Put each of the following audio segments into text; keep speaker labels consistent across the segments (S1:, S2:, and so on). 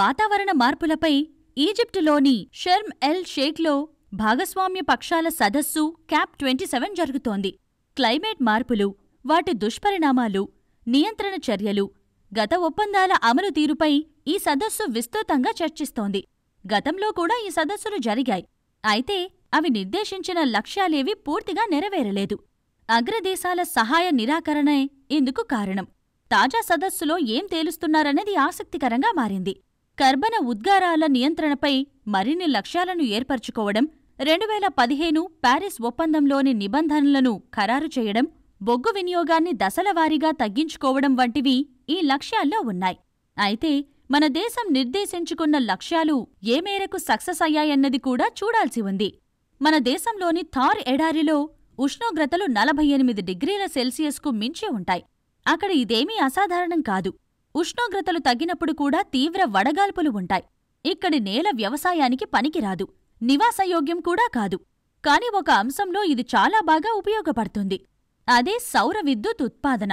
S1: వాతావరణ మార్పులపై ఈజిప్టులోని షెర్మ్ ఎల్ షేక్లో భాగస్వామ్య పక్షాల సదస్సు క్యాప్ ట్వంటీ సెవెన్ జరుగుతోంది క్లైమేట్ మార్పులు వాటి దుష్పరిణామాలు నియంత్రణ చర్యలు గత ఒప్పందాల అమలు తీరుపై ఈ సదస్సు విస్తృతంగా చర్చిస్తోంది గతంలో కూడా ఈ సదస్సులు జరిగాయి అయితే అవి నిర్దేశించిన లక్ష్యాలేవీ పూర్తిగా నెరవేరలేదు అగ్రదేశాల సహాయ నిరాకరణే ఇందుకు కారణం తాజా సదస్సులో ఏం తేలుస్తున్నారనేది ఆసక్తికరంగా మారింది కర్బన ఉద్గారాల నియంత్రణపై మరిన్ని లక్ష్యాలను ఏర్పరచుకోవడం రెండు వేల పదిహేను ప్యారిస్ ఒప్పందంలోని నిబంధనలను ఖరారు చేయడం బొగ్గు వినియోగాన్ని దశలవారీగా తగ్గించుకోవడం వంటివి ఈ లక్ష్యాల్లో ఉన్నాయి అయితే మన దేశం నిర్దేశించుకున్న లక్ష్యాలు ఏ మేరకు సక్సెస్ అయ్యాయన్నది కూడా చూడాల్సి ఉంది మన దేశంలోని థార్ ఎడారిలో ఉష్ణోగ్రతలు నలభై ఎనిమిది డిగ్రీల సెల్సియస్కు మించి ఉంటాయి అక్కడ ఇదేమీ అసాధారణం కాదు ఉష్ణోగ్రతలు తగ్గినప్పుడు కూడా తీవ్ర వడగాల్పులు ఉంటాయి ఇక్కడి నేల వ్యవసాయానికి పనికిరాదు నివాసయోగ్యం కూడా కాదు కాని ఒక అంశంలో ఇది చాలా బాగా ఉపయోగపడుతుంది అదే సౌర విద్యుత్ ఉత్పాదన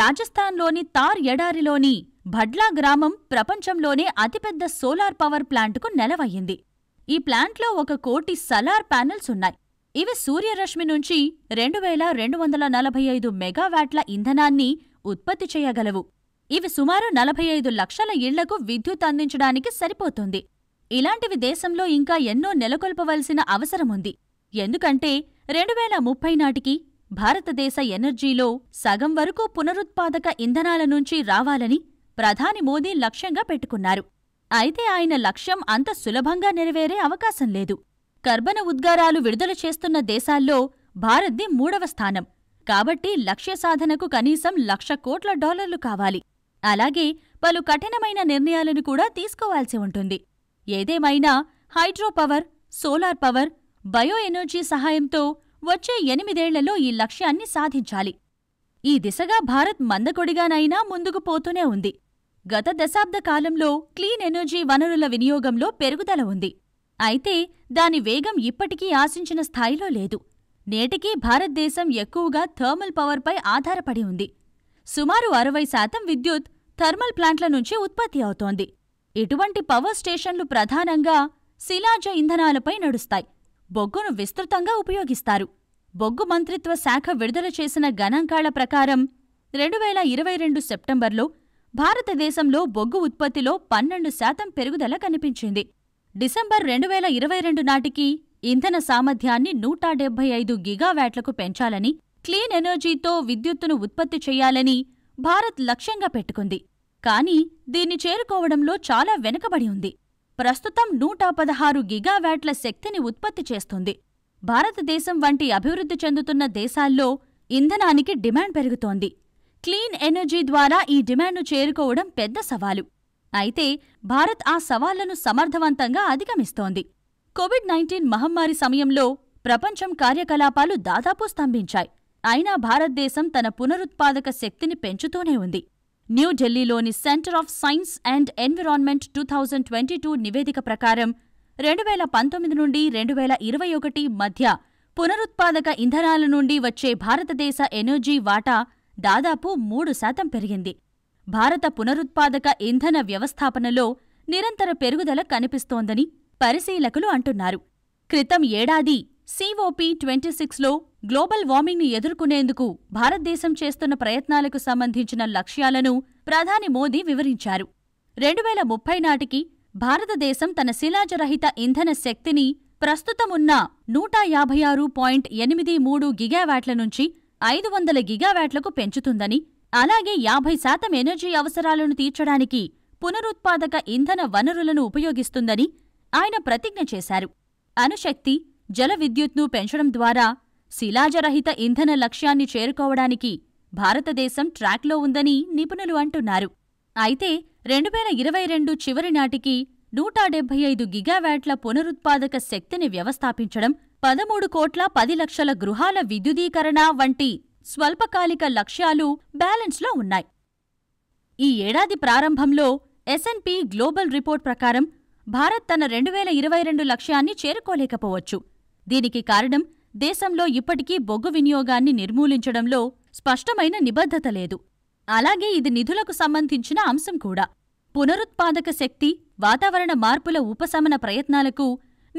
S1: రాజస్థాన్లోని తార్ ఎడారిలోని భడ్లా గ్రామం ప్రపంచంలోనే అతిపెద్ద సోలార్ పవర్ ప్లాంటుకు నెలవయ్యింది ఈ ప్లాంట్లో ఒక కోటి సలార్ ప్యానెల్స్ ఉన్నాయి ఇవి సూర్యరశ్మి నుంచి రెండు వేల రెండు వందల నలభై ఐదు మెగావాట్ల ఇంధనాన్ని ఉత్పత్తి చేయగలవు ఇవి సుమారు నలభై ఐదు లక్షల ఇళ్లకు విద్యుత్ అందించడానికి సరిపోతుంది ఇలాంటివి దేశంలో ఇంకా ఎన్నో నెలకొల్పవలసిన అవసరముంది ఎందుకంటే రెండు వేల ముప్పై నాటికి భారతదేశ ఎనర్జీలో సగం వరకు పునరుత్పాదక ఇంధనాల నుంచి రావాలని ప్రధాని మోదీ లక్ష్యంగా పెట్టుకున్నారు అయితే ఆయన లక్ష్యం అంత సులభంగా నెరవేరే అవకాశం లేదు కర్బన ఉద్గారాలు విడుదల చేస్తున్న దేశాల్లో భారత్ది మూడవ స్థానం కాబట్టి లక్ష్య సాధనకు కనీసం లక్ష కోట్ల డాలర్లు కావాలి అలాగే పలు కఠినమైన నిర్ణయాలను కూడా తీసుకోవాల్సి ఉంటుంది ఏదేమైనా హైడ్రోపవర్ సోలార్ పవర్ బయోఎనర్జీ సహాయంతో వచ్చే ఎనిమిదేళ్లలో ఈ లక్ష్యాన్ని సాధించాలి ఈ దిశగా భారత్ మందకొడిగానైనా ముందుకు పోతూనే ఉంది గత దశాబ్ద కాలంలో క్లీన్ ఎనర్జీ వనరుల వినియోగంలో పెరుగుదల ఉంది అయితే దాని వేగం ఇప్పటికీ ఆశించిన స్థాయిలో లేదు నేటికీ భారతదేశం ఎక్కువగా థర్మల్ పవర్పై ఆధారపడి ఉంది సుమారు అరవై శాతం విద్యుత్ థర్మల్ ప్లాంట్ల నుంచి ఉత్పత్తి అవుతోంది ఇటువంటి పవర్ స్టేషన్లు ప్రధానంగా శిలాజ ఇంధనాలపై నడుస్తాయి బొగ్గును విస్తృతంగా ఉపయోగిస్తారు బొగ్గు మంత్రిత్వ శాఖ విడుదల చేసిన గణాంకాల ప్రకారం రెండు వేల ఇరవై రెండు సెప్టెంబర్లో భారతదేశంలో బొగ్గు ఉత్పత్తిలో పన్నెండు శాతం పెరుగుదల కనిపించింది డిసెంబర్ రెండు వేల ఇరవై రెండు నాటికి ఇంధన సామర్థ్యాన్ని నూట డెబ్బై ఐదు గిగావాట్లకు పెంచాలని క్లీన్ ఎనర్జీతో విద్యుత్తును ఉత్పత్తి చేయాలని భారత్ లక్ష్యంగా పెట్టుకుంది కానీ దీన్ని చేరుకోవడంలో చాలా వెనుకబడి ఉంది ప్రస్తుతం నూట పదహారు గిగావాట్ల శక్తిని ఉత్పత్తి చేస్తుంది భారతదేశం వంటి అభివృద్ధి చెందుతున్న దేశాల్లో ఇంధనానికి డిమాండ్ పెరుగుతోంది క్లీన్ ఎనర్జీ ద్వారా ఈ డిమాండ్ను చేరుకోవడం పెద్ద సవాలు అయితే భారత్ ఆ సవాళ్లను సమర్థవంతంగా అధిగమిస్తోంది కోవిడ్ నైన్టీన్ మహమ్మారి సమయంలో ప్రపంచం కార్యకలాపాలు దాదాపు స్తంభించాయి అయినా భారతదేశం తన పునరుత్పాదక శక్తిని పెంచుతూనే ఉంది న్యూఢిల్లీలోని centre of science and environment two thousand twenty two నివేదిక ప్రకారం రెండు వేల పంతొమ్మిది నుండి రెండు వేల ఇరవై ఒకటి మధ్య పునరుత్పాదక ఇంధనాల నుండి వచ్చే భారతదేశ ఎనర్జీ వాటా దాదాపు మూడు శాతం పెరిగింది భారత పునరుత్పాదక ఇంధన వ్యవస్థాపనలో నిరంతర పెరుగుదల కనిపిస్తోందని పరిశీలకులు అంటున్నారు క్రితం ఏడాది సిఓపి ట్వంటీ సిక్స్లో గ్లోబల్ వార్మింగ్ను ఎదుర్కొనేందుకు భారతదేశం చేస్తున్న ప్రయత్నాలకు సంబంధించిన లక్ష్యాలను ప్రధాని మోదీ వివరించారు రెండు వేల ముప్పై నాటికి భారతదేశం తన శిలాజరహిత ఇంధన శక్తిని ప్రస్తుతమున్న నూట యాభై ఆరు పాయింట్ ఎనిమిది మూడు గిగావాట్ల నుంచి ఐదు వందల గిగావాట్లకు పెంచుతుందని అలాగే యాభై శాతం ఎనర్జీ అవసరాలను తీర్చడానికి పునరుత్పాదక ఇంధన వనరులను ఉపయోగిస్తుందని ఆయన ప్రతిజ్ఞ చేశారు అణుశక్తి జల విద్యుత్ను పెంచడం ద్వారా శిలాజరహిత ఇంధన లక్ష్యాన్ని చేరుకోవడానికి భారతదేశం ట్రాక్లో ఉందని నిపుణులు అంటున్నారు అయితే రెండు వేల ఇరవై రెండు చివరి నాటికి నూట డెబ్బై ఐదు గిగావాట్ల పునరుత్పాదక శక్తిని వ్యవస్థాపించడం పదమూడు కోట్ల పది లక్షల గృహాల విద్యుదీకరణ వంటి స్వల్పకాలిక లక్ష్యాలు బ్యాలెన్స్లో ఉన్నాయి ఈ ఏడాది ప్రారంభంలో ఎస్ఎన్పి గ్లోబల్ రిపోర్ట్ ప్రకారం భారత్ తన రెండువేల ఇరవై రెండు లక్ష్యాన్ని చేరుకోలేకపోవచ్చు దీనికి కారణం దేశంలో ఇప్పటికీ బొగ్గు వినియోగాన్ని నిర్మూలించడంలో స్పష్టమైన నిబద్ధత లేదు అలాగే ఇది నిధులకు సంబంధించిన అంశం కూడా పునరుత్పాదక శక్తి వాతావరణ మార్పుల ఉపశమన ప్రయత్నాలకు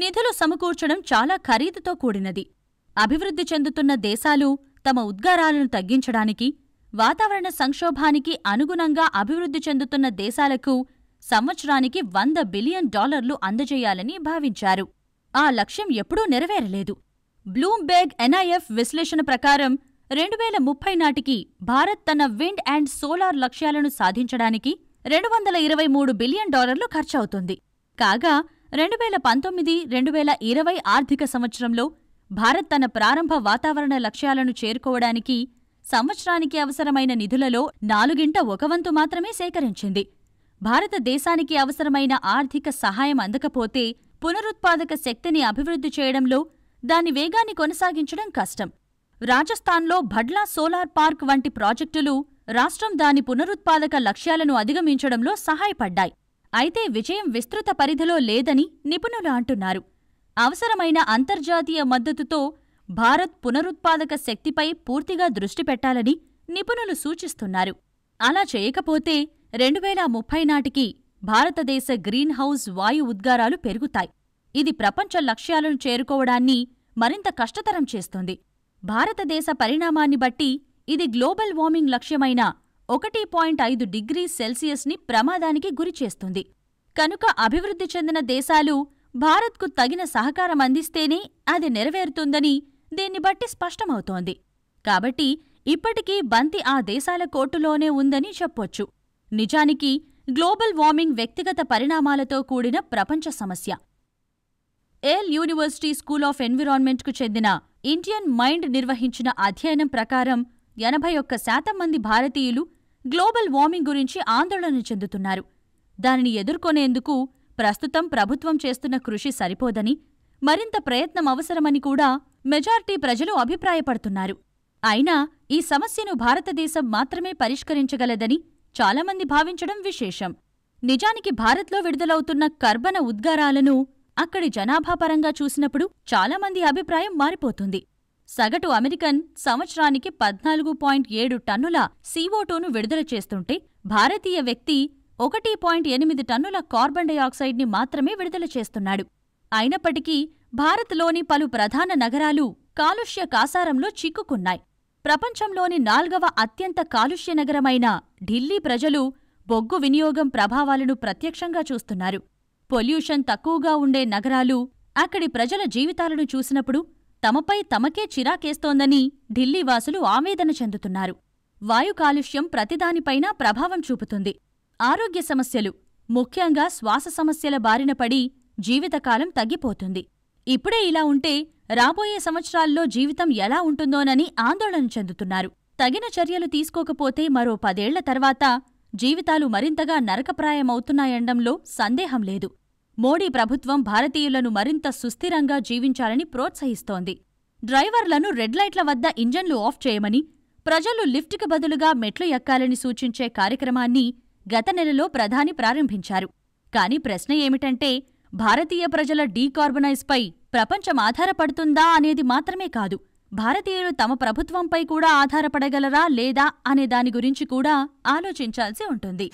S1: నిధులు సమకూర్చడం చాలా ఖరీదుతో కూడినది అభివృద్ధి చెందుతున్న దేశాలు తమ ఉద్గారాలను తగ్గించడానికి వాతావరణ సంక్షోభానికి అనుగుణంగా అభివృద్ధి చెందుతున్న దేశాలకు సంవత్సరానికి వంద బిలియన్ డాలర్లు అందజేయాలని భావించారు ఆ లక్ష్యం ఎప్పుడూ నెరవేరలేదు బ్లూంబెర్గ్ ఎన్ఐఎఫ్ విశ్లేషణ ప్రకారం రెండు వేల ముప్పై నాటికి భారత్ తన విండ్ అండ్ సోలార్ లక్ష్యాలను సాధించడానికి రెండు వందల ఇరవై మూడు బిలియన్ డాలర్లు ఖర్చవుతుంది కాగా రెండు వేల పంతొమ్మిది రెండు వేల ఇరవై ఆర్థిక సంవత్సరంలో భారత్ తన ప్రారంభ వాతావరణ లక్ష్యాలను చేరుకోవడానికి సంవత్సరానికి అవసరమైన నిధులలో నాలుగింట ఒక వంతు మాత్రమే సేకరించింది భారతదేశానికి అవసరమైన ఆర్థిక సహాయం అందకపోతే పునరుత్పాదక శక్తిని అభివృద్ధి చేయడంలో దాని వేగాన్ని కొనసాగించడం కష్టం రాజస్థాన్లో భడ్లా సోలార్ పార్క్ వంటి ప్రాజెక్టులు రాష్ట్రం దాని పునరుత్పాదక లక్ష్యాలను అధిగమించడంలో సహాయపడ్డాయి అయితే విజయం విస్తృత పరిధిలో లేదని నిపుణులు అంటున్నారు అవసరమైన అంతర్జాతీయ మద్దతుతో భారత్ పునరుత్పాదక శక్తిపై పూర్తిగా దృష్టి పెట్టాలని నిపుణులు సూచిస్తున్నారు అలా చేయకపోతే రెండువేల ముప్పై నాటికి భారతదేశ గ్రీన్ హౌస్ వాయు ఉద్గారాలు పెరుగుతాయి ఇది ప్రపంచ లక్ష్యాలను చేరుకోవడాన్ని మరింత కష్టతరం చేస్తుంది భారతదేశ పరిణామాన్ని బట్టి ఇది గ్లోబల్ వార్మింగ్ లక్ష్యమైన ఒకటి పాయింట్ ఐదు డిగ్రీ సెల్సియస్ని ప్రమాదానికి గురిచేస్తుంది కనుక అభివృద్ధి చెందిన దేశాలు భారత్కు తగిన సహకారం అందిస్తేనే అది నెరవేరుతుందని దీన్ని బట్టి స్పష్టమవుతోంది కాబట్టి ఇప్పటికీ బంతి ఆ దేశాల కోర్టులోనే ఉందని చెప్పొచ్చు నిజానికి గ్లోబల్ వార్మింగ్ వ్యక్తిగత పరిణామాలతో కూడిన ప్రపంచ సమస్య ఏల్ యూనివర్సిటీ స్కూల్ ఆఫ్ ఎన్విరాన్మెంట్కు చెందిన ఇండియన్ మైండ్ నిర్వహించిన అధ్యయనం ప్రకారం ఎనభై ఒక్క శాతం మంది భారతీయులు గ్లోబల్ వార్మింగ్ గురించి ఆందోళన చెందుతున్నారు దానిని ఎదుర్కొనేందుకు ప్రస్తుతం ప్రభుత్వం చేస్తున్న కృషి సరిపోదని మరింత ప్రయత్నం అవసరమని కూడా మెజార్టీ ప్రజలు అభిప్రాయపడుతున్నారు అయినా ఈ సమస్యను భారతదేశం మాత్రమే పరిష్కరించగలదని చాలామంది భావించడం విశేషం నిజానికి భారత్లో విడుదలవుతున్న కర్బన ఉద్గారాలను అక్కడి జనాభా పరంగా చూసినప్పుడు చాలామంది అభిప్రాయం మారిపోతుంది సగటు అమెరికన్ సంవత్సరానికి పద్నాలుగు పాయింట్ ఏడు టన్నుల సీఓటూను విడుదల చేస్తుంటే భారతీయ వ్యక్తి ఒకటి పాయింట్ ఎనిమిది టన్నుల కార్బన్ డయాక్సైడ్ని మాత్రమే విడుదల చేస్తున్నాడు అయినప్పటికీ భారత్లోని పలు ప్రధాన నగరాలు కాలుష్య కాసారంలో చిక్కుకున్నాయి ప్రపంచంలోని నాల్గవ అత్యంత కాలుష్య నగరమైన ఢిల్లీ ప్రజలు బొగ్గు వినియోగం ప్రభావాలను ప్రత్యక్షంగా చూస్తున్నారు పొల్యూషన్ తక్కువగా ఉండే నగరాలు అక్కడి ప్రజల జీవితాలను చూసినప్పుడు తమపై తమకే చిరాకేస్తోందని ఢిల్లీవాసులు ఆవేదన చెందుతున్నారు వాయు కాలుష్యం ప్రతిదానిపైనా ప్రభావం చూపుతుంది ఆరోగ్య సమస్యలు ముఖ్యంగా శ్వాస సమస్యల బారినపడి జీవితకాలం తగ్గిపోతుంది ఇప్పుడే ఇలా ఉంటే రాబోయే సంవత్సరాల్లో జీవితం ఎలా ఉంటుందోనని ఆందోళన చెందుతున్నారు తగిన చర్యలు తీసుకోకపోతే మరో పదేళ్ల తర్వాత జీవితాలు మరింతగా నరకప్రాయమవుతున్నాయండంలో సందేహం లేదు మోడీ ప్రభుత్వం భారతీయులను మరింత సుస్థిరంగా జీవించాలని ప్రోత్సహిస్తోంది డ్రైవర్లను రెడ్ లైట్ల వద్ద ఇంజన్లు ఆఫ్ చేయమని ప్రజలు లిఫ్ట్కి బదులుగా మెట్లు ఎక్కాలని సూచించే కార్యక్రమాన్ని గత నెలలో ప్రధాని ప్రారంభించారు కాని ప్రశ్న ఏమిటంటే భారతీయ ప్రజల డీకార్బనైజ్పై ప్రపంచం ఆధారపడుతుందా అనేది మాత్రమే కాదు భారతీయులు తమ ప్రభుత్వంపై కూడా ఆధారపడగలరా లేదా అనే దాని గురించి కూడా ఆలోచించాల్సి ఉంటుంది